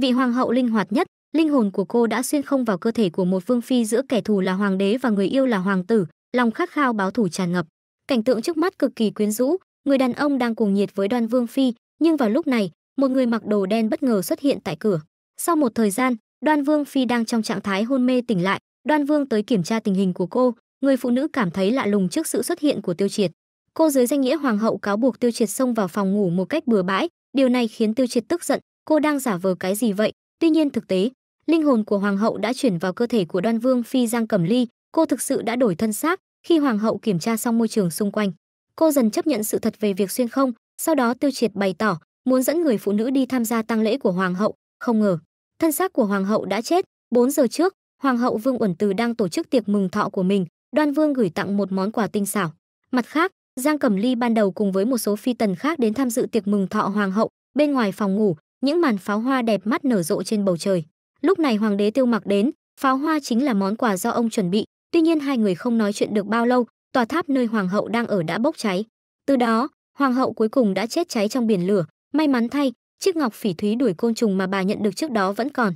vị hoàng hậu linh hoạt nhất linh hồn của cô đã xuyên không vào cơ thể của một vương phi giữa kẻ thù là hoàng đế và người yêu là hoàng tử lòng khát khao báo thù tràn ngập cảnh tượng trước mắt cực kỳ quyến rũ người đàn ông đang cùng nhiệt với đoan vương phi nhưng vào lúc này một người mặc đồ đen bất ngờ xuất hiện tại cửa sau một thời gian đoan vương phi đang trong trạng thái hôn mê tỉnh lại đoan vương tới kiểm tra tình hình của cô người phụ nữ cảm thấy lạ lùng trước sự xuất hiện của tiêu triệt cô dưới danh nghĩa hoàng hậu cáo buộc tiêu triệt xông vào phòng ngủ một cách bừa bãi điều này khiến tiêu triệt tức giận cô đang giả vờ cái gì vậy tuy nhiên thực tế linh hồn của hoàng hậu đã chuyển vào cơ thể của đoan vương phi giang cẩm ly cô thực sự đã đổi thân xác khi hoàng hậu kiểm tra xong môi trường xung quanh cô dần chấp nhận sự thật về việc xuyên không sau đó tiêu triệt bày tỏ muốn dẫn người phụ nữ đi tham gia tang lễ của hoàng hậu không ngờ thân xác của hoàng hậu đã chết 4 giờ trước hoàng hậu vương uẩn từ đang tổ chức tiệc mừng thọ của mình đoan vương gửi tặng một món quà tinh xảo mặt khác giang cẩm ly ban đầu cùng với một số phi tần khác đến tham dự tiệc mừng thọ hoàng hậu bên ngoài phòng ngủ những màn pháo hoa đẹp mắt nở rộ trên bầu trời. Lúc này hoàng đế Tiêu Mặc đến, pháo hoa chính là món quà do ông chuẩn bị, tuy nhiên hai người không nói chuyện được bao lâu, tòa tháp nơi hoàng hậu đang ở đã bốc cháy. Từ đó, hoàng hậu cuối cùng đã chết cháy trong biển lửa, may mắn thay, chiếc ngọc phỉ thúy đuổi côn trùng mà bà nhận được trước đó vẫn còn.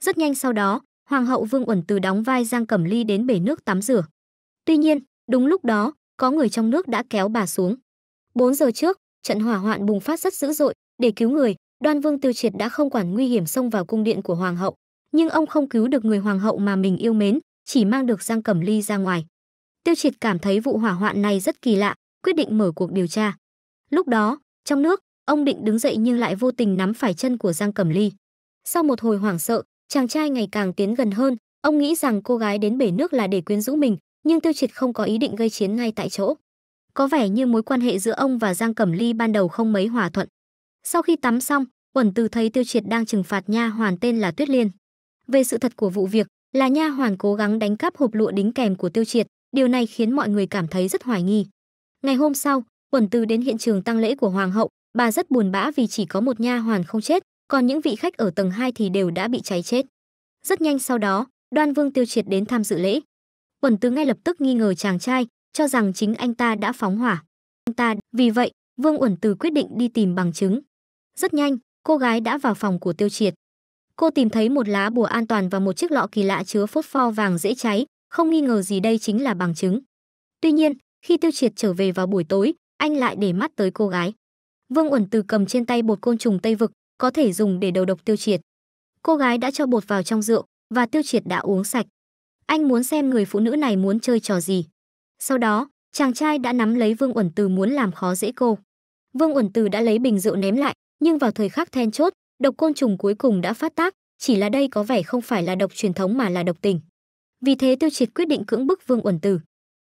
Rất nhanh sau đó, hoàng hậu Vương Uẩn từ đóng vai Giang Cẩm Ly đến bể nước tắm rửa. Tuy nhiên, đúng lúc đó, có người trong nước đã kéo bà xuống. 4 giờ trước, trận hỏa hoạn bùng phát rất dữ dội, để cứu người, Đoan Vương Tiêu Triệt đã không quản nguy hiểm xông vào cung điện của hoàng hậu, nhưng ông không cứu được người hoàng hậu mà mình yêu mến, chỉ mang được Giang Cẩm Ly ra ngoài. Tiêu Triệt cảm thấy vụ hỏa hoạn này rất kỳ lạ, quyết định mở cuộc điều tra. Lúc đó, trong nước, ông định đứng dậy nhưng lại vô tình nắm phải chân của Giang Cẩm Ly. Sau một hồi hoảng sợ, chàng trai ngày càng tiến gần hơn, ông nghĩ rằng cô gái đến bể nước là để quyến rũ mình, nhưng Tiêu Triệt không có ý định gây chiến ngay tại chỗ. Có vẻ như mối quan hệ giữa ông và Giang Cẩm Ly ban đầu không mấy hòa thuận. Sau khi tắm xong, Uẩn Từ thấy Tiêu Triệt đang trừng phạt nha hoàn tên là Tuyết Liên. Về sự thật của vụ việc, là nha hoàn cố gắng đánh cắp hộp lụa đính kèm của Tiêu Triệt, điều này khiến mọi người cảm thấy rất hoài nghi. Ngày hôm sau, Uẩn Từ đến hiện trường tang lễ của hoàng hậu, bà rất buồn bã vì chỉ có một nha hoàn không chết, còn những vị khách ở tầng 2 thì đều đã bị cháy chết. Rất nhanh sau đó, Đoan Vương Tiêu Triệt đến tham dự lễ. Uẩn Từ ngay lập tức nghi ngờ chàng trai, cho rằng chính anh ta đã phóng hỏa. Anh ta, vì vậy, Vương Uẩn Từ quyết định đi tìm bằng chứng. Rất nhanh, cô gái đã vào phòng của Tiêu Triệt. Cô tìm thấy một lá bùa an toàn và một chiếc lọ kỳ lạ chứa phốt pho vàng dễ cháy, không nghi ngờ gì đây chính là bằng chứng. Tuy nhiên, khi Tiêu Triệt trở về vào buổi tối, anh lại để mắt tới cô gái. Vương Uẩn Từ cầm trên tay bột côn trùng Tây vực, có thể dùng để đầu độc Tiêu Triệt. Cô gái đã cho bột vào trong rượu và Tiêu Triệt đã uống sạch. Anh muốn xem người phụ nữ này muốn chơi trò gì. Sau đó, chàng trai đã nắm lấy Vương Uẩn Từ muốn làm khó dễ cô. Vương Uẩn Từ đã lấy bình rượu ném lại, nhưng vào thời khắc then chốt, độc côn trùng cuối cùng đã phát tác, chỉ là đây có vẻ không phải là độc truyền thống mà là độc tình. Vì thế Tiêu Triệt quyết định cưỡng bức Vương Uẩn Tử.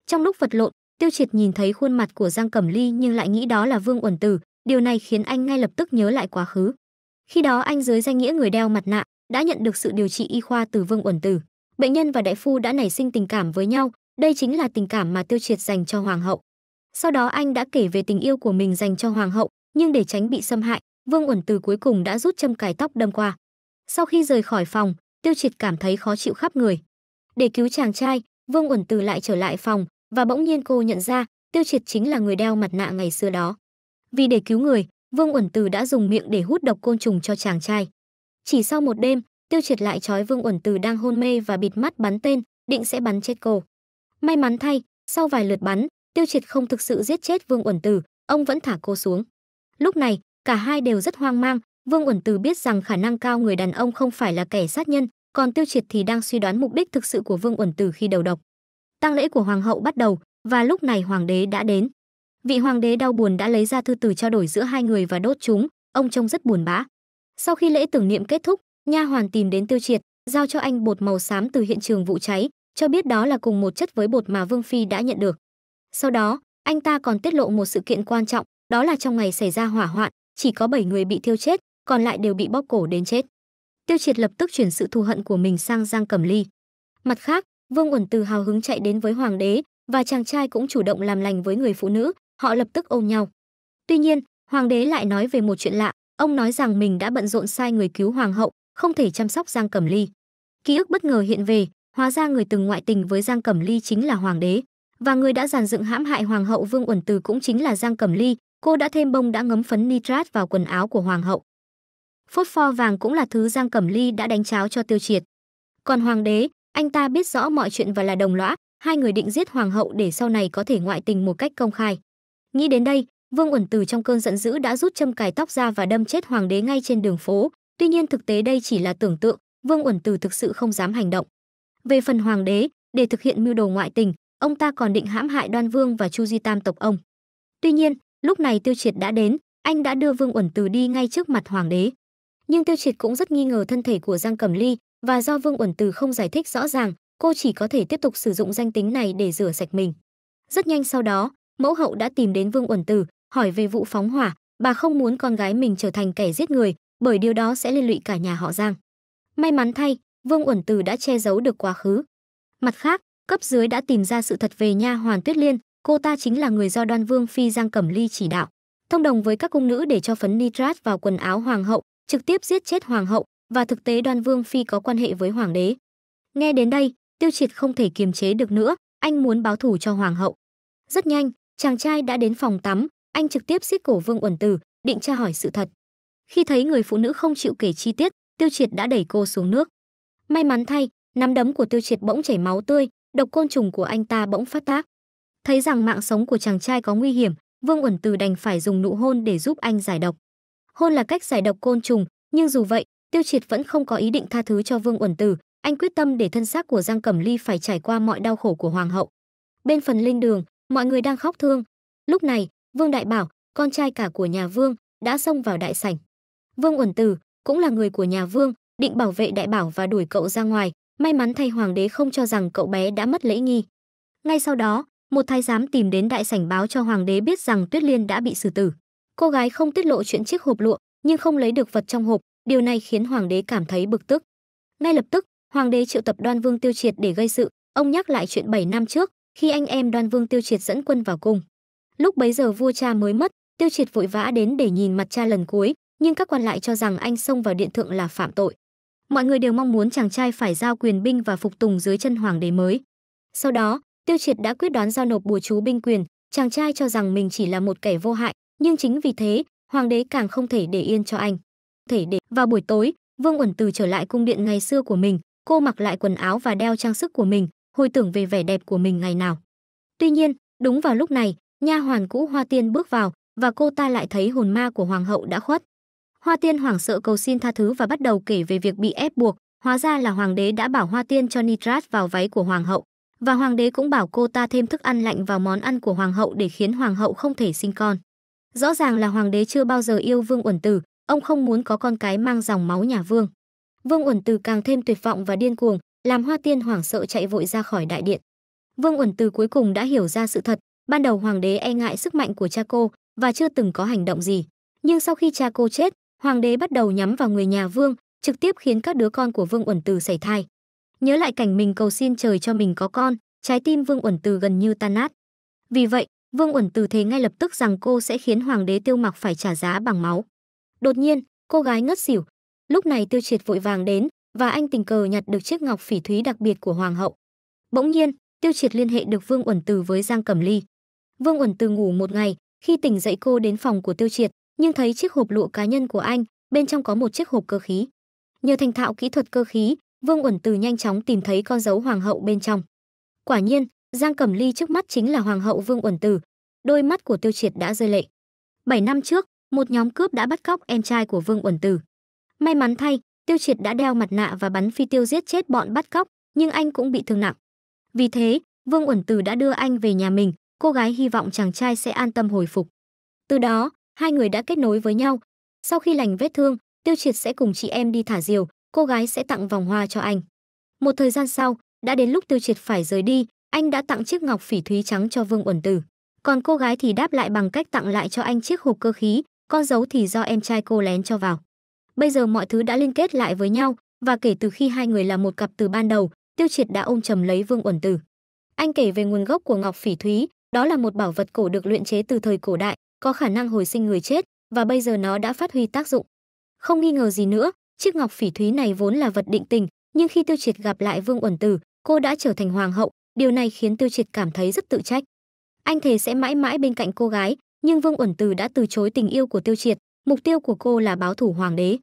Trong lúc vật lộn, Tiêu Triệt nhìn thấy khuôn mặt của Giang Cẩm Ly nhưng lại nghĩ đó là Vương Uẩn Tử, điều này khiến anh ngay lập tức nhớ lại quá khứ. Khi đó anh dưới danh nghĩa người đeo mặt nạ đã nhận được sự điều trị y khoa từ Vương Uẩn Tử. Bệnh nhân và đại phu đã nảy sinh tình cảm với nhau, đây chính là tình cảm mà Tiêu Triệt dành cho hoàng hậu. Sau đó anh đã kể về tình yêu của mình dành cho hoàng hậu, nhưng để tránh bị xâm hại, Vương Uẩn Từ cuối cùng đã rút châm cài tóc đâm qua. Sau khi rời khỏi phòng, Tiêu Triệt cảm thấy khó chịu khắp người. Để cứu chàng trai, Vương Uẩn Từ lại trở lại phòng và bỗng nhiên cô nhận ra Tiêu Triệt chính là người đeo mặt nạ ngày xưa đó. Vì để cứu người, Vương Uẩn Từ đã dùng miệng để hút độc côn trùng cho chàng trai. Chỉ sau một đêm, Tiêu Triệt lại trói Vương Uẩn Từ đang hôn mê và bịt mắt bắn tên, định sẽ bắn chết cô. May mắn thay, sau vài lượt bắn, Tiêu Triệt không thực sự giết chết Vương Uẩn Từ, ông vẫn thả cô xuống. Lúc này, cả hai đều rất hoang mang vương uẩn từ biết rằng khả năng cao người đàn ông không phải là kẻ sát nhân còn tiêu triệt thì đang suy đoán mục đích thực sự của vương uẩn từ khi đầu độc tang lễ của hoàng hậu bắt đầu và lúc này hoàng đế đã đến vị hoàng đế đau buồn đã lấy ra thư từ trao đổi giữa hai người và đốt chúng ông trông rất buồn bã sau khi lễ tưởng niệm kết thúc nha hoàn tìm đến tiêu triệt giao cho anh bột màu xám từ hiện trường vụ cháy cho biết đó là cùng một chất với bột mà vương phi đã nhận được sau đó anh ta còn tiết lộ một sự kiện quan trọng đó là trong ngày xảy ra hỏa hoạn chỉ có 7 người bị thiêu chết, còn lại đều bị bóp cổ đến chết. Tiêu Triệt lập tức chuyển sự thù hận của mình sang Giang Cẩm Ly. Mặt khác, Vương Uẩn từ hào hứng chạy đến với hoàng đế và chàng trai cũng chủ động làm lành với người phụ nữ, họ lập tức ôm nhau. Tuy nhiên, hoàng đế lại nói về một chuyện lạ, ông nói rằng mình đã bận rộn sai người cứu hoàng hậu, không thể chăm sóc Giang Cẩm Ly. Ký ức bất ngờ hiện về, hóa ra người từng ngoại tình với Giang Cẩm Ly chính là hoàng đế, và người đã giàn dựng hãm hại hoàng hậu Vương Uẩn Từ cũng chính là Giang Cẩm Ly, Cô đã thêm bông đã ngấm phấn nitrat vào quần áo của hoàng hậu. Phốt pho vàng cũng là thứ Giang Cẩm Ly đã đánh cháo cho Tiêu Triệt. Còn hoàng đế, anh ta biết rõ mọi chuyện và là đồng lõa, hai người định giết hoàng hậu để sau này có thể ngoại tình một cách công khai. Nghĩ đến đây, Vương Uẩn Từ trong cơn giận dữ đã rút châm cài tóc ra và đâm chết hoàng đế ngay trên đường phố, tuy nhiên thực tế đây chỉ là tưởng tượng, Vương Uẩn Từ thực sự không dám hành động. Về phần hoàng đế, để thực hiện mưu đồ ngoại tình, ông ta còn định hãm hại Đoan Vương và Chu Di Tam tộc ông. Tuy nhiên, Lúc này Tiêu Triệt đã đến, anh đã đưa Vương Uẩn Từ đi ngay trước mặt hoàng đế. Nhưng Tiêu Triệt cũng rất nghi ngờ thân thể của Giang Cẩm Ly và do Vương Uẩn Từ không giải thích rõ ràng, cô chỉ có thể tiếp tục sử dụng danh tính này để rửa sạch mình. Rất nhanh sau đó, mẫu hậu đã tìm đến Vương Uẩn Từ, hỏi về vụ phóng hỏa, bà không muốn con gái mình trở thành kẻ giết người, bởi điều đó sẽ liên lụy cả nhà họ Giang. May mắn thay, Vương Uẩn Từ đã che giấu được quá khứ. Mặt khác, cấp dưới đã tìm ra sự thật về nha hoàn Tuyết Liên, Cô ta chính là người do Đoan Vương phi Giang Cẩm Ly chỉ đạo, thông đồng với các cung nữ để cho phấn nitrat vào quần áo hoàng hậu, trực tiếp giết chết hoàng hậu và thực tế Đoan Vương phi có quan hệ với hoàng đế. Nghe đến đây, Tiêu Triệt không thể kiềm chế được nữa, anh muốn báo thù cho hoàng hậu. Rất nhanh, chàng trai đã đến phòng tắm, anh trực tiếp xiết cổ Vương Uẩn Tử, định tra hỏi sự thật. Khi thấy người phụ nữ không chịu kể chi tiết, Tiêu Triệt đã đẩy cô xuống nước. May mắn thay, nắm đấm của Tiêu Triệt bỗng chảy máu tươi, độc côn trùng của anh ta bỗng phát tác. Thấy rằng mạng sống của chàng trai có nguy hiểm, Vương Uẩn Từ đành phải dùng nụ hôn để giúp anh giải độc. Hôn là cách giải độc côn trùng, nhưng dù vậy, Tiêu Triệt vẫn không có ý định tha thứ cho Vương Uẩn Từ, anh quyết tâm để thân xác của Giang Cẩm Ly phải trải qua mọi đau khổ của hoàng hậu. Bên phần linh đường, mọi người đang khóc thương. Lúc này, Vương Đại Bảo, con trai cả của nhà Vương, đã xông vào đại sảnh. Vương Uẩn Từ, cũng là người của nhà Vương, định bảo vệ Đại Bảo và đuổi cậu ra ngoài, may mắn thay hoàng đế không cho rằng cậu bé đã mất lễ nghi. Ngay sau đó, một thái giám tìm đến đại sảnh báo cho hoàng đế biết rằng Tuyết Liên đã bị xử tử. Cô gái không tiết lộ chuyện chiếc hộp lụa, nhưng không lấy được vật trong hộp, điều này khiến hoàng đế cảm thấy bực tức. Ngay lập tức, hoàng đế triệu tập Đoan Vương Tiêu Triệt để gây sự, ông nhắc lại chuyện 7 năm trước, khi anh em Đoan Vương Tiêu Triệt dẫn quân vào cung. Lúc bấy giờ vua cha mới mất, Tiêu Triệt vội vã đến để nhìn mặt cha lần cuối, nhưng các quan lại cho rằng anh xông vào điện thượng là phạm tội. Mọi người đều mong muốn chàng trai phải giao quyền binh và phục tùng dưới chân hoàng đế mới. Sau đó, Tiêu Triệt đã quyết đoán giao nộp bùa chú binh quyền, chàng trai cho rằng mình chỉ là một kẻ vô hại, nhưng chính vì thế, hoàng đế càng không thể để yên cho anh. Thể để vào buổi tối, Vương Uẩn Từ trở lại cung điện ngày xưa của mình, cô mặc lại quần áo và đeo trang sức của mình, hồi tưởng về vẻ đẹp của mình ngày nào. Tuy nhiên, đúng vào lúc này, nha hoàn cũ Hoa Tiên bước vào và cô ta lại thấy hồn ma của hoàng hậu đã khuất. Hoa Tiên hoảng sợ cầu xin tha thứ và bắt đầu kể về việc bị ép buộc, hóa ra là hoàng đế đã bảo Hoa Tiên cho nitrat vào váy của hoàng hậu. Và hoàng đế cũng bảo cô ta thêm thức ăn lạnh vào món ăn của hoàng hậu để khiến hoàng hậu không thể sinh con. Rõ ràng là hoàng đế chưa bao giờ yêu Vương Uẩn Tử, ông không muốn có con cái mang dòng máu nhà Vương. Vương Uẩn Tử càng thêm tuyệt vọng và điên cuồng, làm Hoa Tiên hoảng sợ chạy vội ra khỏi đại điện. Vương Uẩn Tử cuối cùng đã hiểu ra sự thật, ban đầu hoàng đế e ngại sức mạnh của cha cô và chưa từng có hành động gì. Nhưng sau khi cha cô chết, hoàng đế bắt đầu nhắm vào người nhà Vương, trực tiếp khiến các đứa con của Vương Uẩn Tử sảy thai. Nhớ lại cảnh mình cầu xin trời cho mình có con, trái tim Vương Uẩn Từ gần như tan nát. Vì vậy, Vương Uẩn Từ thế ngay lập tức rằng cô sẽ khiến hoàng đế Tiêu Mặc phải trả giá bằng máu. Đột nhiên, cô gái ngất xỉu. Lúc này Tiêu Triệt vội vàng đến và anh tình cờ nhặt được chiếc ngọc phỉ thúy đặc biệt của hoàng hậu. Bỗng nhiên, Tiêu Triệt liên hệ được Vương Uẩn Từ với Giang Cẩm Ly. Vương Uẩn Từ ngủ một ngày, khi tỉnh dậy cô đến phòng của Tiêu Triệt, nhưng thấy chiếc hộp lụa cá nhân của anh, bên trong có một chiếc hộp cơ khí. Nhờ thành thạo kỹ thuật cơ khí, Vương Uẩn Từ nhanh chóng tìm thấy con dấu hoàng hậu bên trong. Quả nhiên, Giang Cẩm Ly trước mắt chính là hoàng hậu Vương Uẩn Từ. Đôi mắt của Tiêu Triệt đã rơi lệ. 7 năm trước, một nhóm cướp đã bắt cóc em trai của Vương Uẩn Từ. May mắn thay, Tiêu Triệt đã đeo mặt nạ và bắn phi tiêu giết chết bọn bắt cóc, nhưng anh cũng bị thương nặng. Vì thế, Vương Uẩn Từ đã đưa anh về nhà mình, cô gái hy vọng chàng trai sẽ an tâm hồi phục. Từ đó, hai người đã kết nối với nhau. Sau khi lành vết thương, Tiêu Triệt sẽ cùng chị em đi thả diều, cô gái sẽ tặng vòng hoa cho anh. Một thời gian sau, đã đến lúc Tiêu Triệt phải rời đi, anh đã tặng chiếc ngọc phỉ thúy trắng cho Vương Uẩn Tử. Còn cô gái thì đáp lại bằng cách tặng lại cho anh chiếc hộp cơ khí, con dấu thì do em trai cô lén cho vào. Bây giờ mọi thứ đã liên kết lại với nhau, và kể từ khi hai người là một cặp từ ban đầu, Tiêu Triệt đã ôm chầm lấy Vương Uẩn Tử. Anh kể về nguồn gốc của ngọc phỉ thúy, đó là một bảo vật cổ được luyện chế từ thời cổ đại, có khả năng hồi sinh người chết và bây giờ nó đã phát huy tác dụng. Không nghi ngờ gì nữa, Chiếc ngọc phỉ thúy này vốn là vật định tình, nhưng khi Tiêu Triệt gặp lại Vương Uẩn Tử, cô đã trở thành hoàng hậu, điều này khiến Tiêu Triệt cảm thấy rất tự trách. Anh thề sẽ mãi mãi bên cạnh cô gái, nhưng Vương Uẩn Tử đã từ chối tình yêu của Tiêu Triệt, mục tiêu của cô là báo thủ hoàng đế.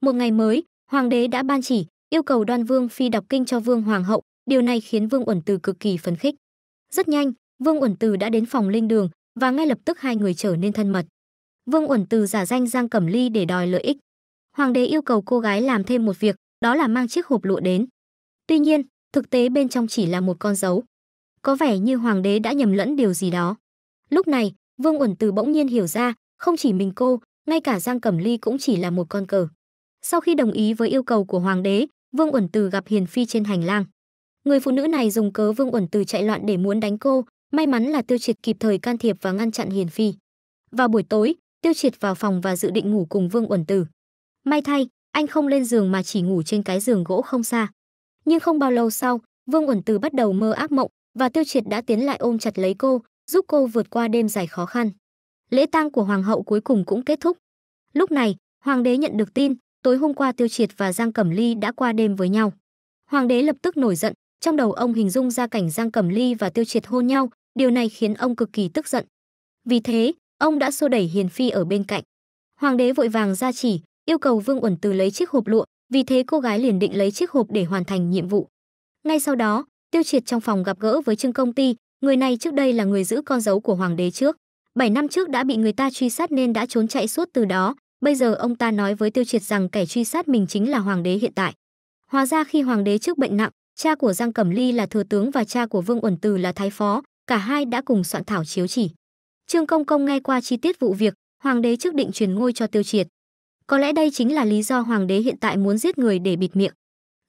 Một ngày mới, hoàng đế đã ban chỉ, yêu cầu Đoan Vương phi đọc kinh cho Vương hoàng hậu, điều này khiến Vương Uẩn Tử cực kỳ phấn khích. Rất nhanh, Vương Uẩn tử đã đến phòng linh đường và ngay lập tức hai người trở nên thân mật. Vương Uẩn tử giả danh Giang Cẩm Ly để đòi lợi ích, hoàng đế yêu cầu cô gái làm thêm một việc, đó là mang chiếc hộp lụa đến. Tuy nhiên, thực tế bên trong chỉ là một con dấu. Có vẻ như hoàng đế đã nhầm lẫn điều gì đó. Lúc này, Vương Uẩn Từ bỗng nhiên hiểu ra, không chỉ mình cô, ngay cả Giang Cẩm Ly cũng chỉ là một con cờ. Sau khi đồng ý với yêu cầu của hoàng đế, Vương Uẩn Từ gặp Hiền Phi trên hành lang. Người phụ nữ này dùng cớ Vương Uẩn Từ chạy loạn để muốn đánh cô, may mắn là Tiêu Triệt kịp thời can thiệp và ngăn chặn Hiền Phi. Vào buổi tối, Tiêu Triệt vào phòng và dự định ngủ cùng Vương Uẩn Từ. May thay, anh không lên giường mà chỉ ngủ trên cái giường gỗ không xa. Nhưng không bao lâu sau, Vương Uẩn Từ bắt đầu mơ ác mộng và Tiêu Triệt đã tiến lại ôm chặt lấy cô, giúp cô vượt qua đêm dài khó khăn. Lễ tang của hoàng hậu cuối cùng cũng kết thúc. Lúc này, hoàng đế nhận được tin, tối hôm qua Tiêu Triệt và Giang Cẩm Ly đã qua đêm với nhau. Hoàng đế lập tức nổi giận, trong đầu ông hình dung ra cảnh Giang Cẩm Ly và Tiêu Triệt hôn nhau, điều này khiến ông cực kỳ tức giận. Vì thế, ông đã xô đẩy Hiền Phi ở bên cạnh. Hoàng đế vội vàng ra chỉ, yêu cầu Vương Uẩn Từ lấy chiếc hộp lụa, vì thế cô gái liền định lấy chiếc hộp để hoàn thành nhiệm vụ. Ngay sau đó, Tiêu Triệt trong phòng gặp gỡ với Trương Công Ty, người này trước đây là người giữ con dấu của hoàng đế trước. 7 năm trước đã bị người ta truy sát nên đã trốn chạy suốt từ đó, bây giờ ông ta nói với Tiêu Triệt rằng kẻ truy sát mình chính là hoàng đế hiện tại. Hóa ra khi hoàng đế trước bệnh nặng, cha của Giang Cẩm Ly là thừa tướng và cha của Vương Uẩn Từ là thái phó, cả hai đã cùng soạn thảo chiếu chỉ. Trương Công Công nghe qua chi tiết vụ việc, hoàng đế trước định truyền ngôi cho Tiêu Triệt, có lẽ đây chính là lý do hoàng đế hiện tại muốn giết người để bịt miệng.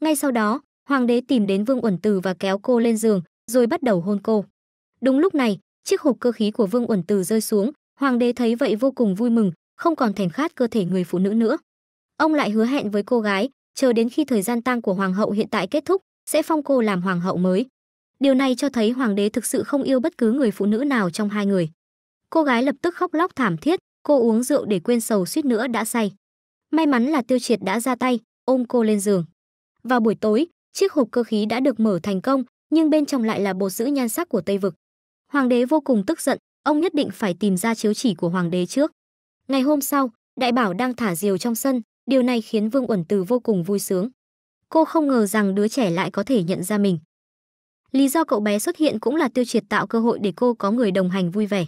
Ngay sau đó, hoàng đế tìm đến Vương Uẩn Từ và kéo cô lên giường, rồi bắt đầu hôn cô. Đúng lúc này, chiếc hộp cơ khí của Vương Uẩn Từ rơi xuống, hoàng đế thấy vậy vô cùng vui mừng, không còn thèm khát cơ thể người phụ nữ nữa. Ông lại hứa hẹn với cô gái, chờ đến khi thời gian tang của hoàng hậu hiện tại kết thúc, sẽ phong cô làm hoàng hậu mới. Điều này cho thấy hoàng đế thực sự không yêu bất cứ người phụ nữ nào trong hai người. Cô gái lập tức khóc lóc thảm thiết, cô uống rượu để quên sầu suýt nữa đã say. May mắn là Tiêu Triệt đã ra tay, ôm cô lên giường. Vào buổi tối, chiếc hộp cơ khí đã được mở thành công, nhưng bên trong lại là bộ giữ nhan sắc của Tây vực. Hoàng đế vô cùng tức giận, ông nhất định phải tìm ra chiếu chỉ của hoàng đế trước. Ngày hôm sau, đại bảo đang thả diều trong sân, điều này khiến Vương Uẩn Từ vô cùng vui sướng. Cô không ngờ rằng đứa trẻ lại có thể nhận ra mình. Lý do cậu bé xuất hiện cũng là tiêu triệt tạo cơ hội để cô có người đồng hành vui vẻ.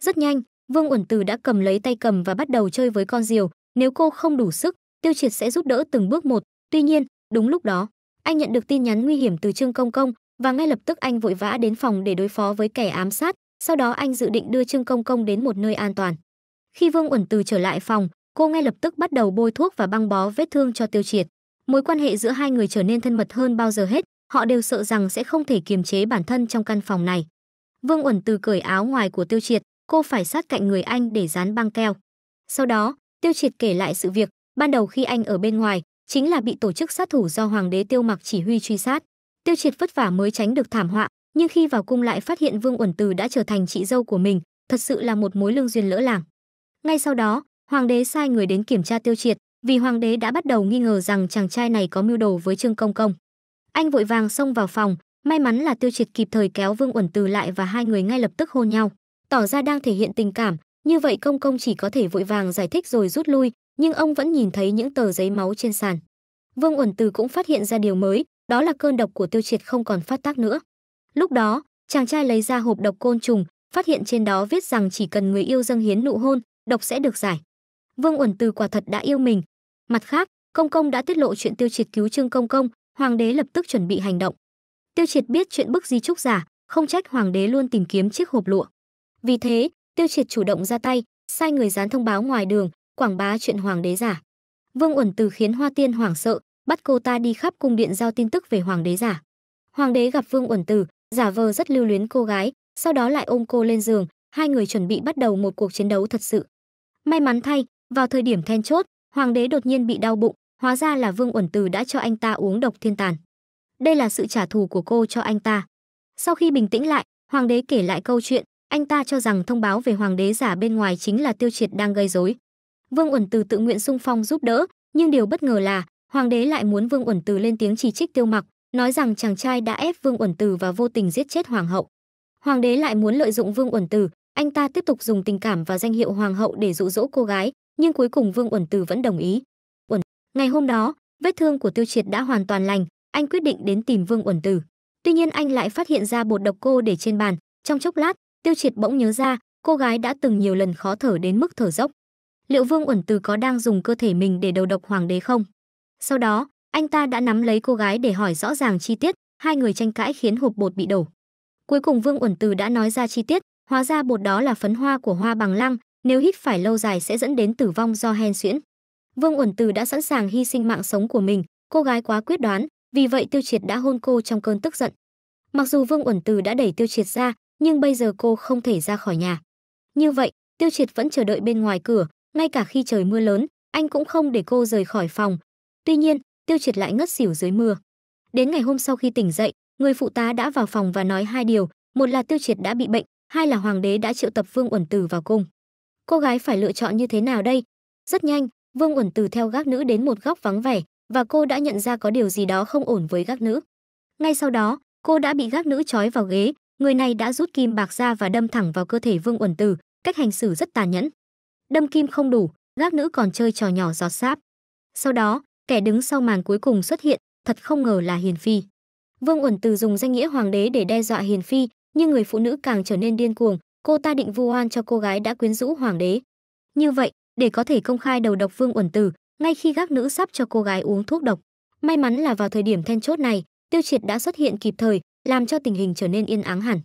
Rất nhanh, Vương Uẩn Từ đã cầm lấy tay cầm và bắt đầu chơi với con diều, nếu cô không đủ sức, Tiêu Triệt sẽ giúp đỡ từng bước một. Tuy nhiên, đúng lúc đó, anh nhận được tin nhắn nguy hiểm từ Trương Công Công và ngay lập tức anh vội vã đến phòng để đối phó với kẻ ám sát, sau đó anh dự định đưa Trương Công Công đến một nơi an toàn. Khi Vương Uẩn Từ trở lại phòng, cô ngay lập tức bắt đầu bôi thuốc và băng bó vết thương cho Tiêu Triệt. Mối quan hệ giữa hai người trở nên thân mật hơn bao giờ hết, họ đều sợ rằng sẽ không thể kiềm chế bản thân trong căn phòng này. Vương Uẩn Từ cởi áo ngoài của Tiêu Triệt, cô phải sát cạnh người anh để dán băng keo. Sau đó, Tiêu Triệt kể lại sự việc, ban đầu khi anh ở bên ngoài, chính là bị tổ chức sát thủ do hoàng đế Tiêu Mặc chỉ huy truy sát. Tiêu Triệt vất vả mới tránh được thảm họa, nhưng khi vào cung lại phát hiện Vương Uẩn Từ đã trở thành chị dâu của mình, thật sự là một mối lương duyên lỡ làng. Ngay sau đó, hoàng đế sai người đến kiểm tra Tiêu Triệt, vì hoàng đế đã bắt đầu nghi ngờ rằng chàng trai này có mưu đồ với Trương Công Công. Anh vội vàng xông vào phòng, may mắn là Tiêu Triệt kịp thời kéo Vương Uẩn Từ lại và hai người ngay lập tức hôn nhau, tỏ ra đang thể hiện tình cảm, như vậy công công chỉ có thể vội vàng giải thích rồi rút lui, nhưng ông vẫn nhìn thấy những tờ giấy máu trên sàn. Vương Uẩn Từ cũng phát hiện ra điều mới, đó là cơn độc của Tiêu Triệt không còn phát tác nữa. Lúc đó, chàng trai lấy ra hộp độc côn trùng, phát hiện trên đó viết rằng chỉ cần người yêu dâng hiến nụ hôn, độc sẽ được giải. Vương Uẩn Từ quả thật đã yêu mình. Mặt khác, Công Công đã tiết lộ chuyện Tiêu Triệt cứu Trương Công Công, hoàng đế lập tức chuẩn bị hành động. Tiêu Triệt biết chuyện bức di trúc giả, không trách hoàng đế luôn tìm kiếm chiếc hộp lụa. Vì thế, Tiêu Triệt chủ động ra tay, sai người dán thông báo ngoài đường, quảng bá chuyện hoàng đế giả. Vương Uẩn Từ khiến Hoa Tiên hoảng sợ, bắt cô ta đi khắp cung điện giao tin tức về hoàng đế giả. Hoàng đế gặp Vương Uẩn Từ, giả vờ rất lưu luyến cô gái, sau đó lại ôm cô lên giường, hai người chuẩn bị bắt đầu một cuộc chiến đấu thật sự. May mắn thay, vào thời điểm then chốt, hoàng đế đột nhiên bị đau bụng, hóa ra là Vương Uẩn Từ đã cho anh ta uống độc thiên tàn. Đây là sự trả thù của cô cho anh ta. Sau khi bình tĩnh lại, hoàng đế kể lại câu chuyện, anh ta cho rằng thông báo về hoàng đế giả bên ngoài chính là Tiêu Triệt đang gây rối. Vương Uẩn Từ tự nguyện sung phong giúp đỡ, nhưng điều bất ngờ là hoàng đế lại muốn Vương Uẩn Từ lên tiếng chỉ trích Tiêu Mặc, nói rằng chàng trai đã ép Vương Uẩn Từ và vô tình giết chết hoàng hậu. Hoàng đế lại muốn lợi dụng Vương Uẩn Từ, anh ta tiếp tục dùng tình cảm và danh hiệu hoàng hậu để dụ dỗ cô gái, nhưng cuối cùng Vương Uẩn Từ vẫn đồng ý. Uẩn, ngày hôm đó, vết thương của Tiêu Triệt đã hoàn toàn lành, anh quyết định đến tìm Vương Uẩn Từ. Tuy nhiên anh lại phát hiện ra bột độc cô để trên bàn, trong chốc lát, Tiêu Triệt bỗng nhớ ra, cô gái đã từng nhiều lần khó thở đến mức thở dốc. Liệu Vương Uẩn Từ có đang dùng cơ thể mình để đầu độc hoàng đế không? Sau đó, anh ta đã nắm lấy cô gái để hỏi rõ ràng chi tiết, hai người tranh cãi khiến hộp bột bị đổ. Cuối cùng Vương Uẩn Từ đã nói ra chi tiết, hóa ra bột đó là phấn hoa của hoa bằng lăng, nếu hít phải lâu dài sẽ dẫn đến tử vong do hen suyễn. Vương Uẩn Từ đã sẵn sàng hy sinh mạng sống của mình, cô gái quá quyết đoán, vì vậy Tiêu Triệt đã hôn cô trong cơn tức giận. Mặc dù Vương Uẩn Từ đã đẩy Tiêu Triệt ra, nhưng bây giờ cô không thể ra khỏi nhà. Như vậy, Tiêu Triệt vẫn chờ đợi bên ngoài cửa, ngay cả khi trời mưa lớn, anh cũng không để cô rời khỏi phòng. Tuy nhiên, Tiêu Triệt lại ngất xỉu dưới mưa. Đến ngày hôm sau khi tỉnh dậy, người phụ tá đã vào phòng và nói hai điều, một là Tiêu Triệt đã bị bệnh, hai là hoàng đế đã triệu tập Vương Uẩn Từ vào cung. Cô gái phải lựa chọn như thế nào đây? Rất nhanh, Vương Uẩn Từ theo gác nữ đến một góc vắng vẻ và cô đã nhận ra có điều gì đó không ổn với gác nữ. Ngay sau đó, cô đã bị gác nữ trói vào ghế, người này đã rút kim bạc ra và đâm thẳng vào cơ thể Vương Uẩn Tử, cách hành xử rất tàn nhẫn. Đâm kim không đủ, gác nữ còn chơi trò nhỏ giọt sáp. Sau đó, kẻ đứng sau màn cuối cùng xuất hiện, thật không ngờ là Hiền Phi. Vương Uẩn tử dùng danh nghĩa hoàng đế để đe dọa Hiền Phi, nhưng người phụ nữ càng trở nên điên cuồng, cô ta định vu oan cho cô gái đã quyến rũ hoàng đế. Như vậy, để có thể công khai đầu độc Vương Uẩn tử, ngay khi gác nữ sắp cho cô gái uống thuốc độc. May mắn là vào thời điểm then chốt này, Tiêu Triệt đã xuất hiện kịp thời, làm cho tình hình trở nên yên ắng hẳn.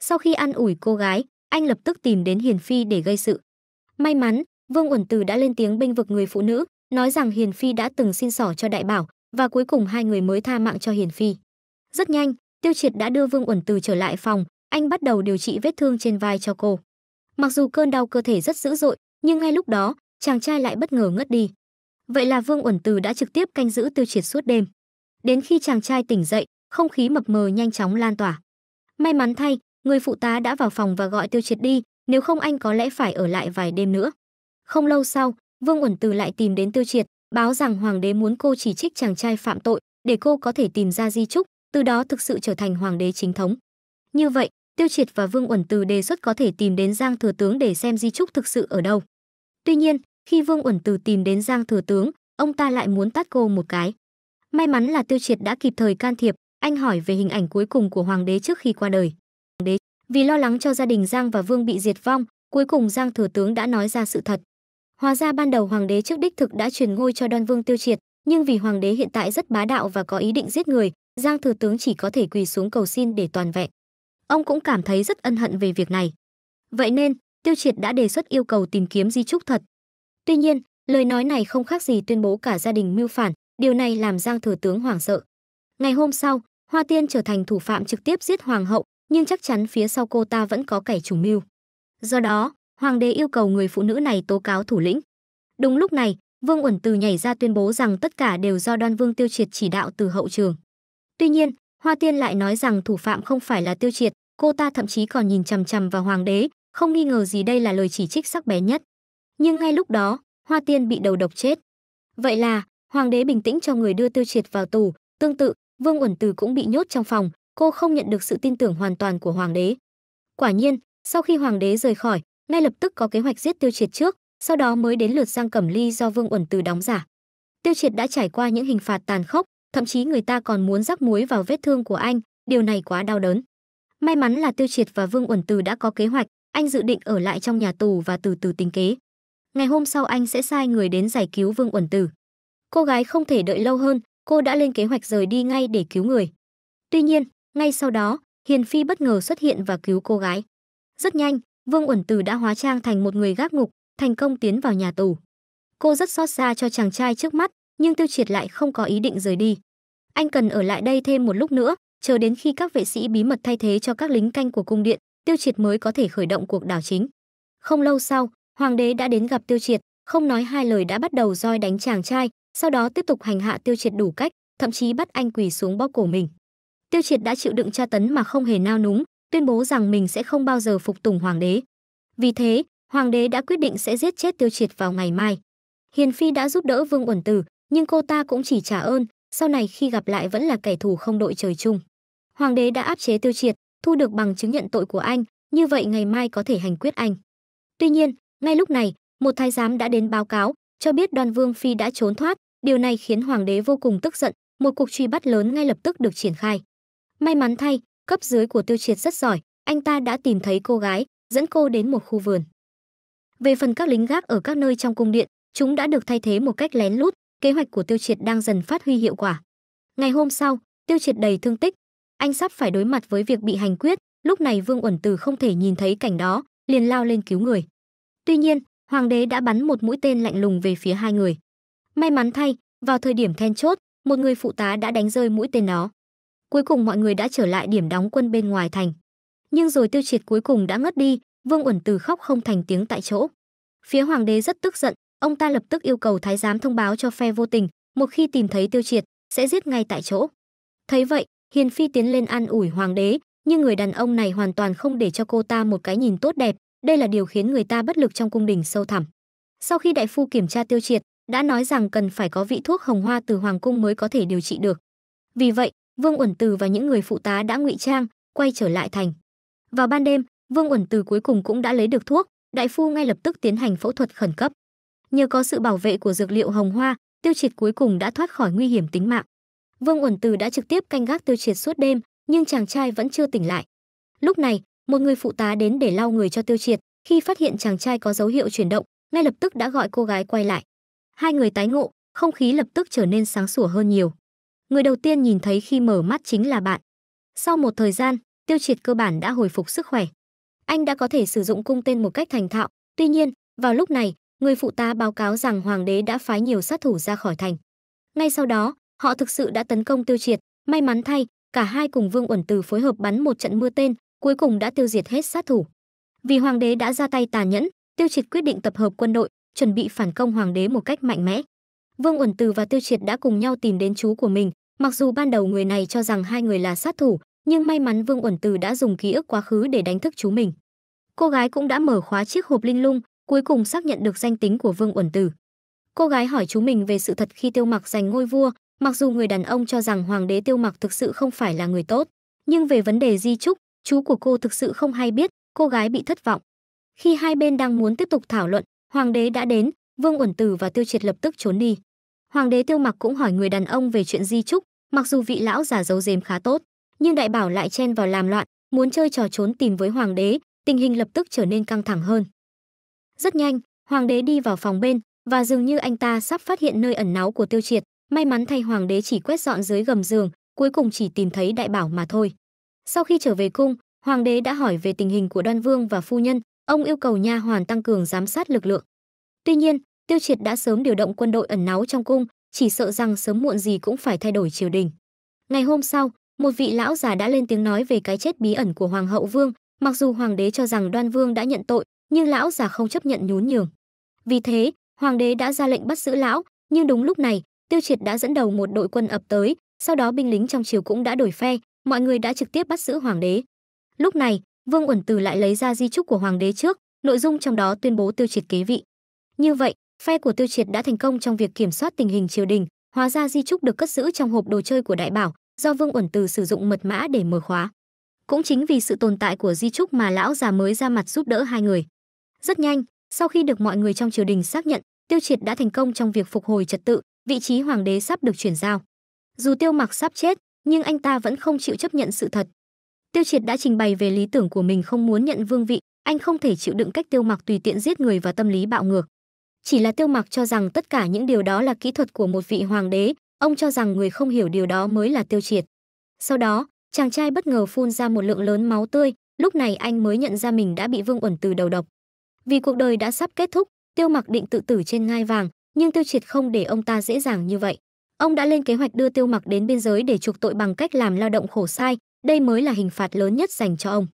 Sau khi an ủi cô gái, anh lập tức tìm đến Hiền Phi để gây sự. May mắn, Vương Uẩn Từ đã lên tiếng bênh vực người phụ nữ, nói rằng Hiền Phi đã từng xin sỏ cho Đại Bảo và cuối cùng hai người mới tha mạng cho Hiền Phi. Rất nhanh, Tiêu Triệt đã đưa Vương Uẩn Từ trở lại phòng, anh bắt đầu điều trị vết thương trên vai cho cô. Mặc dù cơn đau cơ thể rất dữ dội, nhưng ngay lúc đó, chàng trai lại bất ngờ ngất đi. Vậy là Vương Uẩn Từ đã trực tiếp canh giữ Tiêu Triệt suốt đêm. Đến khi chàng trai tỉnh dậy, không khí mập mờ nhanh chóng lan tỏa. May mắn thay, người phụ tá đã vào phòng và gọi Tiêu Triệt đi, nếu không anh có lẽ phải ở lại vài đêm nữa. Không lâu sau, Vương Uẩn Từ lại tìm đến Tiêu Triệt, báo rằng hoàng đế muốn cô chỉ trích chàng trai phạm tội để cô có thể tìm ra di trúc, từ đó thực sự trở thành hoàng đế chính thống. Như vậy, Tiêu Triệt và Vương Uẩn Từ đề xuất có thể tìm đến Giang Thừa Tướng để xem di trúc thực sự ở đâu. Tuy nhiên, khi Vương Uẩn Từ tìm đến Giang Thừa Tướng, ông ta lại muốn tát cô một cái. May mắn là Tiêu Triệt đã kịp thời can thiệp, anh hỏi về hình ảnh cuối cùng của hoàng đế trước khi qua đời. Đế vì lo lắng cho gia đình Giang và Vương bị diệt vong, cuối cùng Giang thừa tướng đã nói ra sự thật. Hóa ra ban đầu hoàng đế trước đích thực đã truyền ngôi cho Đoan Vương tiêu triệt, nhưng vì hoàng đế hiện tại rất bá đạo và có ý định giết người, Giang thừa tướng chỉ có thể quỳ xuống cầu xin để toàn vẹn. Ông cũng cảm thấy rất ân hận về việc này. Vậy nên, tiêu triệt đã đề xuất yêu cầu tìm kiếm di trúc thật. Tuy nhiên, lời nói này không khác gì tuyên bố cả gia đình mưu phản, điều này làm Giang thừa tướng hoảng sợ. Ngày hôm sau, Hoa Tiên trở thành thủ phạm trực tiếp giết hoàng hậu, nhưng chắc chắn phía sau cô ta vẫn có kẻ chủ mưu. Do đó, hoàng đế yêu cầu người phụ nữ này tố cáo thủ lĩnh. Đúng lúc này, Vương Uẩn Từ nhảy ra tuyên bố rằng tất cả đều do Đoan Vương Tiêu Triệt chỉ đạo từ hậu trường. Tuy nhiên, Hoa Tiên lại nói rằng thủ phạm không phải là Tiêu Triệt, cô ta thậm chí còn nhìn chằm chằm vào hoàng đế, không nghi ngờ gì đây là lời chỉ trích sắc bén nhất. Nhưng ngay lúc đó, Hoa Tiên bị đầu độc chết. Vậy là, hoàng đế bình tĩnh cho người đưa Tiêu Triệt vào tù, tương tự, Vương Uẩn Từ cũng bị nhốt trong phòng, cô không nhận được sự tin tưởng hoàn toàn của hoàng đế. Quả nhiên, sau khi hoàng đế rời khỏi, ngay lập tức có kế hoạch giết Tiêu Triệt trước, sau đó mới đến lượt Giang Cẩm Ly do Vương Uẩn Từ đóng giả. Tiêu Triệt đã trải qua những hình phạt tàn khốc, thậm chí người ta còn muốn rắc muối vào vết thương của anh, điều này quá đau đớn. May mắn là Tiêu Triệt và Vương Uẩn Từ đã có kế hoạch, anh dự định ở lại trong nhà tù và từ từ tính kế. Ngày hôm sau anh sẽ sai người đến giải cứu Vương Uẩn Từ. Cô gái không thể đợi lâu hơn, cô đã lên kế hoạch rời đi ngay để cứu người. Tuy nhiên, ngay sau đó, Hiền Phi bất ngờ xuất hiện và cứu cô gái. Rất nhanh, Vương Uẩn Từ đã hóa trang thành một người gác ngục, thành công tiến vào nhà tù. Cô rất xót xa cho chàng trai trước mắt, nhưng Tiêu Triệt lại không có ý định rời đi. Anh cần ở lại đây thêm một lúc nữa, chờ đến khi các vệ sĩ bí mật thay thế cho các lính canh của cung điện, Tiêu Triệt mới có thể khởi động cuộc đảo chính. Không lâu sau, hoàng đế đã đến gặp Tiêu Triệt, không nói hai lời đã bắt đầu roi đánh chàng trai, sau đó tiếp tục hành hạ tiêu triệt đủ cách, thậm chí bắt anh quỳ xuống bóp cổ mình. Tiêu triệt đã chịu đựng tra tấn mà không hề nao núng, tuyên bố rằng mình sẽ không bao giờ phục tùng hoàng đế. Vì thế, hoàng đế đã quyết định sẽ giết chết tiêu triệt vào ngày mai. Hiền Phi đã giúp đỡ Vương Uẩn Tử, nhưng cô ta cũng chỉ trả ơn, sau này khi gặp lại vẫn là kẻ thù không đội trời chung. Hoàng đế đã áp chế tiêu triệt, thu được bằng chứng nhận tội của anh, như vậy ngày mai có thể hành quyết anh. Tuy nhiên, ngay lúc này, một thái giám đã đến báo cáo, cho biết đoàn Vương Phi đã trốn thoát, điều này khiến hoàng đế vô cùng tức giận, một cuộc truy bắt lớn ngay lập tức được triển khai. May mắn thay, cấp dưới của Tiêu Triệt rất giỏi, anh ta đã tìm thấy cô gái, dẫn cô đến một khu vườn. Về phần các lính gác ở các nơi trong cung điện, chúng đã được thay thế một cách lén lút, kế hoạch của Tiêu Triệt đang dần phát huy hiệu quả. Ngày hôm sau, Tiêu Triệt đầy thương tích, anh sắp phải đối mặt với việc bị hành quyết, lúc này Vương Uẩn Từ không thể nhìn thấy cảnh đó, liền lao lên cứu người. Tuy nhiên, hoàng đế đã bắn một mũi tên lạnh lùng về phía hai người. May mắn thay, vào thời điểm then chốt, một người phụ tá đã đánh rơi mũi tên đó. Cuối cùng mọi người đã trở lại điểm đóng quân bên ngoài thành. Nhưng rồi tiêu triệt cuối cùng đã ngất đi, Vương Uẩn Từ khóc không thành tiếng tại chỗ. Phía hoàng đế rất tức giận, ông ta lập tức yêu cầu thái giám thông báo cho phe vô tình, một khi tìm thấy tiêu triệt, sẽ giết ngay tại chỗ. Thấy vậy, Hiền Phi tiến lên an ủi hoàng đế, nhưng người đàn ông này hoàn toàn không để cho cô ta một cái nhìn tốt đẹp, đây là điều khiến người ta bất lực trong cung đình sâu thẳm. Sau khi đại phu kiểm tra tiêu triệt, đã nói rằng cần phải có vị thuốc hồng hoa từ hoàng cung mới có thể điều trị được. Vì vậy, Vương Uẩn Từ và những người phụ tá đã ngụy trang, quay trở lại thành. Vào ban đêm, Vương Uẩn Từ cuối cùng cũng đã lấy được thuốc, đại phu ngay lập tức tiến hành phẫu thuật khẩn cấp. Nhờ có sự bảo vệ của dược liệu hồng hoa, Tiêu Triệt cuối cùng đã thoát khỏi nguy hiểm tính mạng. Vương Uẩn Từ đã trực tiếp canh gác Tiêu Triệt suốt đêm, nhưng chàng trai vẫn chưa tỉnh lại. Lúc này, một người phụ tá đến để lau người cho tiêu triệt khi phát hiện chàng trai có dấu hiệu chuyển động ngay lập tức đã gọi cô gái quay lại hai người tái ngộ không khí lập tức trở nên sáng sủa hơn nhiều người đầu tiên nhìn thấy khi mở mắt chính là bạn sau một thời gian tiêu triệt cơ bản đã hồi phục sức khỏe anh đã có thể sử dụng cung tên một cách thành thạo tuy nhiên vào lúc này người phụ tá báo cáo rằng hoàng đế đã phái nhiều sát thủ ra khỏi thành ngay sau đó họ thực sự đã tấn công tiêu triệt may mắn thay cả hai cùng vương uẩn từ phối hợp bắn một trận mưa tên cuối cùng đã tiêu diệt hết sát thủ. Vì hoàng đế đã ra tay tàn nhẫn, Tiêu Triệt quyết định tập hợp quân đội, chuẩn bị phản công hoàng đế một cách mạnh mẽ. Vương Uẩn Từ và Tiêu Triệt đã cùng nhau tìm đến chú của mình, mặc dù ban đầu người này cho rằng hai người là sát thủ, nhưng may mắn Vương Uẩn Từ đã dùng ký ức quá khứ để đánh thức chú mình. Cô gái cũng đã mở khóa chiếc hộp linh lung, cuối cùng xác nhận được danh tính của Vương Uẩn Từ. Cô gái hỏi chú mình về sự thật khi Tiêu Mặc giành ngôi vua, mặc dù người đàn ông cho rằng hoàng đế Tiêu Mặc thực sự không phải là người tốt, nhưng về vấn đề di trúc, chú của cô thực sự không hay biết, cô gái bị thất vọng. Khi hai bên đang muốn tiếp tục thảo luận, hoàng đế đã đến, Vương Uẩn Tử và Tiêu Triệt lập tức trốn đi. Hoàng đế Tiêu Mặc cũng hỏi người đàn ông về chuyện di trúc, mặc dù vị lão giả giấu giếm khá tốt, nhưng đại bảo lại chen vào làm loạn, muốn chơi trò trốn tìm với hoàng đế, tình hình lập tức trở nên căng thẳng hơn. Rất nhanh, hoàng đế đi vào phòng bên và dường như anh ta sắp phát hiện nơi ẩn náu của Tiêu Triệt, may mắn thay hoàng đế chỉ quét dọn dưới gầm giường, cuối cùng chỉ tìm thấy đại bảo mà thôi. Sau khi trở về cung, hoàng đế đã hỏi về tình hình của Đoan Vương và phu nhân, ông yêu cầu nha hoàn tăng cường giám sát lực lượng. Tuy nhiên, Tiêu Triệt đã sớm điều động quân đội ẩn náu trong cung, chỉ sợ rằng sớm muộn gì cũng phải thay đổi triều đình. Ngày hôm sau, một vị lão già đã lên tiếng nói về cái chết bí ẩn của hoàng hậu vương, mặc dù hoàng đế cho rằng Đoan Vương đã nhận tội, nhưng lão già không chấp nhận nhún nhường. Vì thế, hoàng đế đã ra lệnh bắt giữ lão, nhưng đúng lúc này, Tiêu Triệt đã dẫn đầu một đội quân ập tới, sau đó binh lính trong triều cũng đã đổi phe, mọi người đã trực tiếp bắt giữ hoàng đế lúc này vương uẩn từ lại lấy ra di chúc của hoàng đế trước nội dung trong đó tuyên bố tiêu triệt kế vị như vậy phe của tiêu triệt đã thành công trong việc kiểm soát tình hình triều đình hóa ra di chúc được cất giữ trong hộp đồ chơi của đại bảo do vương uẩn từ sử dụng mật mã để mở khóa cũng chính vì sự tồn tại của di chúc mà lão già mới ra mặt giúp đỡ hai người rất nhanh sau khi được mọi người trong triều đình xác nhận tiêu triệt đã thành công trong việc phục hồi trật tự vị trí hoàng đế sắp được chuyển giao dù tiêu mặc sắp chết nhưng anh ta vẫn không chịu chấp nhận sự thật. Tiêu Triệt đã trình bày về lý tưởng của mình không muốn nhận vương vị, anh không thể chịu đựng cách Tiêu Mặc tùy tiện giết người và tâm lý bạo ngược. Chỉ là Tiêu Mặc cho rằng tất cả những điều đó là kỹ thuật của một vị hoàng đế, ông cho rằng người không hiểu điều đó mới là Tiêu Triệt. Sau đó, chàng trai bất ngờ phun ra một lượng lớn máu tươi, lúc này anh mới nhận ra mình đã bị Vương Uẩn từ đầu độc. Vì cuộc đời đã sắp kết thúc, Tiêu Mặc định tự tử trên ngai vàng, nhưng Tiêu Triệt không để ông ta dễ dàng như vậy. Ông đã lên kế hoạch đưa Tiêu Mặc đến biên giới để trục tội bằng cách làm lao động khổ sai, đây mới là hình phạt lớn nhất dành cho ông.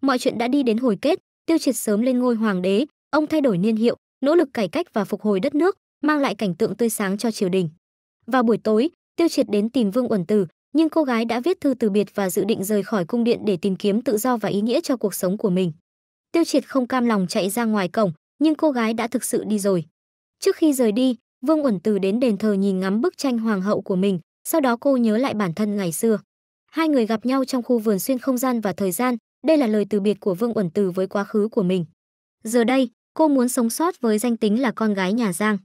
Mọi chuyện đã đi đến hồi kết, Tiêu Triệt sớm lên ngôi hoàng đế, ông thay đổi niên hiệu, nỗ lực cải cách và phục hồi đất nước, mang lại cảnh tượng tươi sáng cho triều đình. Vào buổi tối, Tiêu Triệt đến tìm Vương Uẩn Tử, nhưng cô gái đã viết thư từ biệt và dự định rời khỏi cung điện để tìm kiếm tự do và ý nghĩa cho cuộc sống của mình. Tiêu Triệt không cam lòng chạy ra ngoài cổng, nhưng cô gái đã thực sự đi rồi. Trước khi rời đi, Vương Uẩn Từ đến đền thờ nhìn ngắm bức tranh hoàng hậu của mình, sau đó cô nhớ lại bản thân ngày xưa. Hai người gặp nhau trong khu vườn xuyên không gian và thời gian, đây là lời từ biệt của Vương Uẩn Từ với quá khứ của mình. Giờ đây, cô muốn sống sót với danh tính là con gái nhà Giang.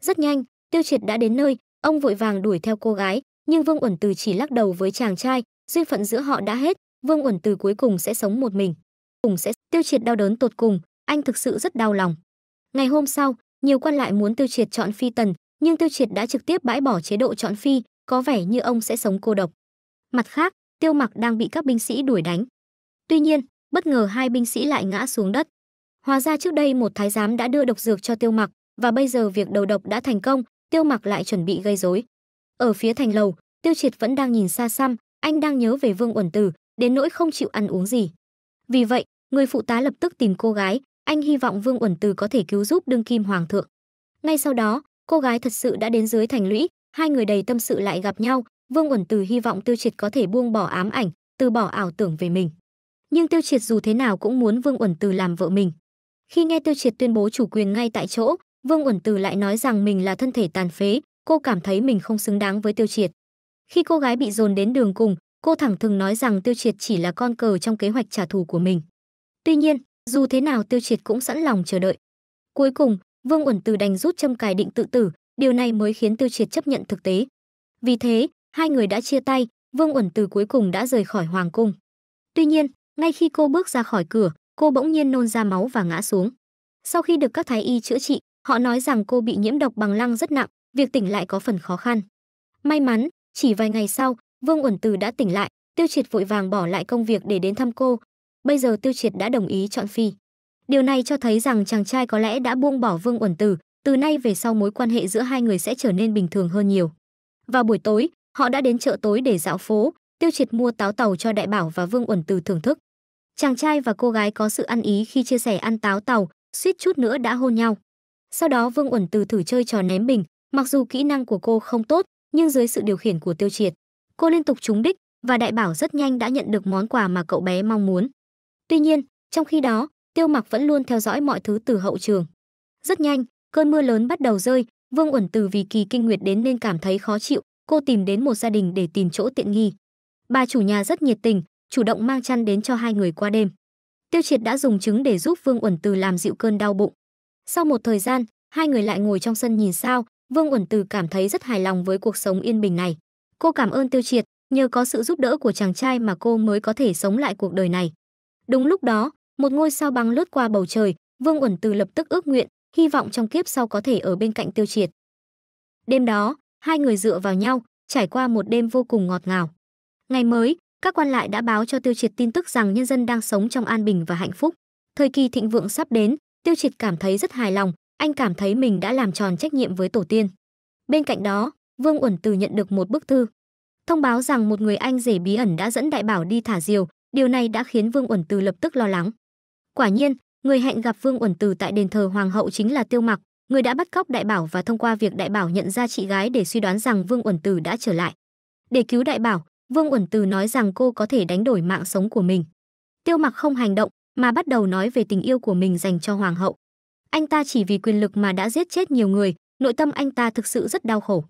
Rất nhanh, Tiêu Triệt đã đến nơi, ông vội vàng đuổi theo cô gái, nhưng Vương Uẩn Từ chỉ lắc đầu với chàng trai, duyên phận giữa họ đã hết, Vương Uẩn Từ cuối cùng sẽ sống một mình. Cùng sẽ Tiêu Triệt đau đớn tột cùng, anh thực sự rất đau lòng. Ngày hôm sau, nhiều quan lại muốn Tiêu Triệt chọn phi tần, nhưng Tiêu Triệt đã trực tiếp bãi bỏ chế độ chọn phi, có vẻ như ông sẽ sống cô độc. Mặt khác, Tiêu Mặc đang bị các binh sĩ đuổi đánh. Tuy nhiên, bất ngờ hai binh sĩ lại ngã xuống đất. Hóa ra trước đây một thái giám đã đưa độc dược cho Tiêu Mặc, và bây giờ việc đầu độc đã thành công, Tiêu Mặc lại chuẩn bị gây rối. Ở phía thành lầu, Tiêu Triệt vẫn đang nhìn xa xăm, anh đang nhớ về Vương Uẩn Tử, đến nỗi không chịu ăn uống gì. Vì vậy, người phụ tá lập tức tìm cô gái, anh hy vọng Vương Uẩn Từ có thể cứu giúp đương kim hoàng thượng. Ngay sau đó, cô gái thật sự đã đến dưới thành lũy, hai người đầy tâm sự lại gặp nhau, Vương Uẩn Từ hy vọng Tiêu Triệt có thể buông bỏ ám ảnh, từ bỏ ảo tưởng về mình. Nhưng Tiêu Triệt dù thế nào cũng muốn Vương Uẩn Từ làm vợ mình. Khi nghe Tiêu Triệt tuyên bố chủ quyền ngay tại chỗ, Vương Uẩn Từ lại nói rằng mình là thân thể tàn phế, cô cảm thấy mình không xứng đáng với Tiêu Triệt. Khi cô gái bị dồn đến đường cùng, cô thẳng thừng nói rằng Tiêu Triệt chỉ là con cờ trong kế hoạch trả thù của mình. Tuy nhiên, dù thế nào Tiêu Triệt cũng sẵn lòng chờ đợi. Cuối cùng, Vương Uẩn Từ đành rút châm cài định tự tử, điều này mới khiến Tiêu Triệt chấp nhận thực tế. Vì thế, hai người đã chia tay, Vương Uẩn Từ cuối cùng đã rời khỏi hoàng cung. Tuy nhiên, ngay khi cô bước ra khỏi cửa, cô bỗng nhiên nôn ra máu và ngã xuống. Sau khi được các thái y chữa trị, họ nói rằng cô bị nhiễm độc bằng lăng rất nặng, việc tỉnh lại có phần khó khăn. May mắn, chỉ vài ngày sau, Vương Uẩn Từ đã tỉnh lại, Tiêu Triệt vội vàng bỏ lại công việc để đến thăm cô, bây giờ Tiêu Triệt đã đồng ý chọn phi. Điều này cho thấy rằng chàng trai có lẽ đã buông bỏ Vương Uẩn Tử, từ nay về sau mối quan hệ giữa hai người sẽ trở nên bình thường hơn nhiều. Vào buổi tối, họ đã đến chợ tối để dạo phố, Tiêu Triệt mua táo tàu cho Đại Bảo và Vương Uẩn Tử thưởng thức. Chàng trai và cô gái có sự ăn ý khi chia sẻ ăn táo tàu, suýt chút nữa đã hôn nhau. Sau đó Vương Uẩn Tử thử chơi trò ném bình, mặc dù kỹ năng của cô không tốt, nhưng dưới sự điều khiển của Tiêu Triệt, cô liên tục trúng đích và Đại Bảo rất nhanh đã nhận được món quà mà cậu bé mong muốn. Tuy nhiên, trong khi đó, Tiêu Mặc vẫn luôn theo dõi mọi thứ từ hậu trường. Rất nhanh, cơn mưa lớn bắt đầu rơi, Vương Uẩn từ vì kỳ kinh nguyệt đến nên cảm thấy khó chịu, cô tìm đến một gia đình để tìm chỗ tiện nghi. Bà chủ nhà rất nhiệt tình, chủ động mang chăn đến cho hai người qua đêm. Tiêu Triệt đã dùng trứng để giúp Vương Uẩn Từ làm dịu cơn đau bụng. Sau một thời gian, hai người lại ngồi trong sân nhìn sao, Vương Uẩn Từ cảm thấy rất hài lòng với cuộc sống yên bình này. Cô cảm ơn Tiêu Triệt, nhờ có sự giúp đỡ của chàng trai mà cô mới có thể sống lại cuộc đời này. Đúng lúc đó, một ngôi sao băng lướt qua bầu trời, Vương Uẩn Từ lập tức ước nguyện, hy vọng trong kiếp sau có thể ở bên cạnh Tiêu Triệt. Đêm đó, hai người dựa vào nhau, trải qua một đêm vô cùng ngọt ngào. Ngày mới, các quan lại đã báo cho Tiêu Triệt tin tức rằng nhân dân đang sống trong an bình và hạnh phúc. Thời kỳ thịnh vượng sắp đến, Tiêu Triệt cảm thấy rất hài lòng, anh cảm thấy mình đã làm tròn trách nhiệm với tổ tiên. Bên cạnh đó, Vương Uẩn Từ nhận được một bức thư thông báo rằng một người anh rể bí ẩn đã dẫn đại bảo đi thả diều, Điều này đã khiến Vương Uẩn Từ lập tức lo lắng. Quả nhiên, người hẹn gặp Vương Uẩn Từ tại đền thờ hoàng hậu chính là Tiêu Mặc, người đã bắt cóc Đại Bảo và thông qua việc Đại Bảo nhận ra chị gái để suy đoán rằng Vương Uẩn Từ đã trở lại. Để cứu Đại Bảo, Vương Uẩn Từ nói rằng cô có thể đánh đổi mạng sống của mình. Tiêu Mặc không hành động mà bắt đầu nói về tình yêu của mình dành cho hoàng hậu. Anh ta chỉ vì quyền lực mà đã giết chết nhiều người, nội tâm anh ta thực sự rất đau khổ.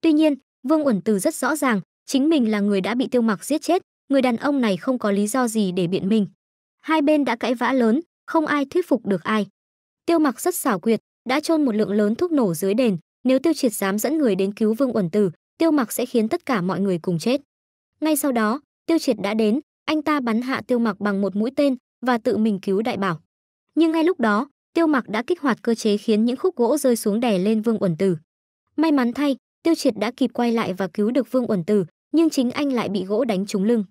Tuy nhiên, Vương Uẩn Từ rất rõ ràng, chính mình là người đã bị Tiêu Mặc giết chết, người đàn ông này không có lý do gì để biện minh. Hai bên đã cãi vã lớn, không ai thuyết phục được ai. Tiêu Mặc rất xảo quyệt, đã chôn một lượng lớn thuốc nổ dưới đền, nếu Tiêu Triệt dám dẫn người đến cứu Vương Uẩn Tử, Tiêu Mặc sẽ khiến tất cả mọi người cùng chết. Ngay sau đó, Tiêu Triệt đã đến, anh ta bắn hạ Tiêu Mặc bằng một mũi tên và tự mình cứu Đại Bảo. Nhưng ngay lúc đó, Tiêu Mặc đã kích hoạt cơ chế khiến những khúc gỗ rơi xuống đè lên Vương Uẩn Tử. May mắn thay, Tiêu Triệt đã kịp quay lại và cứu được Vương Uẩn Tử, nhưng chính anh lại bị gỗ đánh trúng lưng.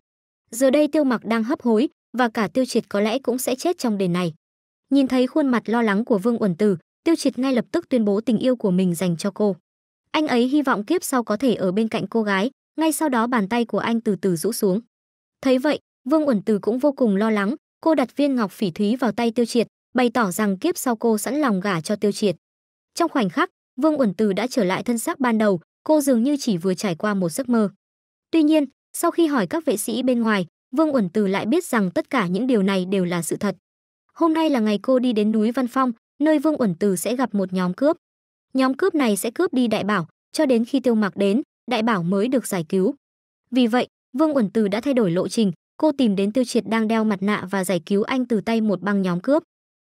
Giờ đây tiêu mặc đang hấp hối, và cả tiêu triệt có lẽ cũng sẽ chết trong đền này. Nhìn thấy khuôn mặt lo lắng của Vương Uẩn Tử, tiêu triệt ngay lập tức tuyên bố tình yêu của mình dành cho cô. Anh ấy hy vọng kiếp sau có thể ở bên cạnh cô gái, ngay sau đó bàn tay của anh từ từ rũ xuống. Thấy vậy, Vương Uẩn Tử cũng vô cùng lo lắng, cô đặt viên ngọc phỉ thúy vào tay tiêu triệt, bày tỏ rằng kiếp sau cô sẵn lòng gả cho tiêu triệt. Trong khoảnh khắc, Vương Uẩn tử đã trở lại thân xác ban đầu, cô dường như chỉ vừa trải qua một giấc mơ. Tuy nhiên, sau khi hỏi các vệ sĩ bên ngoài, Vương Uẩn Từ lại biết rằng tất cả những điều này đều là sự thật. Hôm nay là ngày cô đi đến núi Văn Phong, nơi Vương Uẩn Từ sẽ gặp một nhóm cướp. Nhóm cướp này sẽ cướp đi đại bảo, cho đến khi Tiêu Mặc đến, đại bảo mới được giải cứu. Vì vậy, Vương Uẩn Từ đã thay đổi lộ trình, cô tìm đến Tiêu Triệt đang đeo mặt nạ và giải cứu anh từ tay một băng nhóm cướp.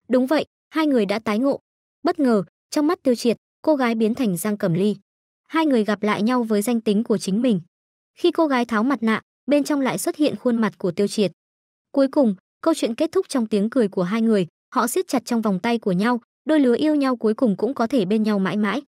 Đúng vậy, hai người đã tái ngộ. Bất ngờ, trong mắt Tiêu Triệt, cô gái biến thành Giang Cẩm Ly. Hai người gặp lại nhau với danh tính của chính mình. Khi cô gái tháo mặt nạ, bên trong lại xuất hiện khuôn mặt của Tiêu Triệt. Cuối cùng, câu chuyện kết thúc trong tiếng cười của hai người, họ siết chặt trong vòng tay của nhau, đôi lứa yêu nhau cuối cùng cũng có thể bên nhau mãi mãi.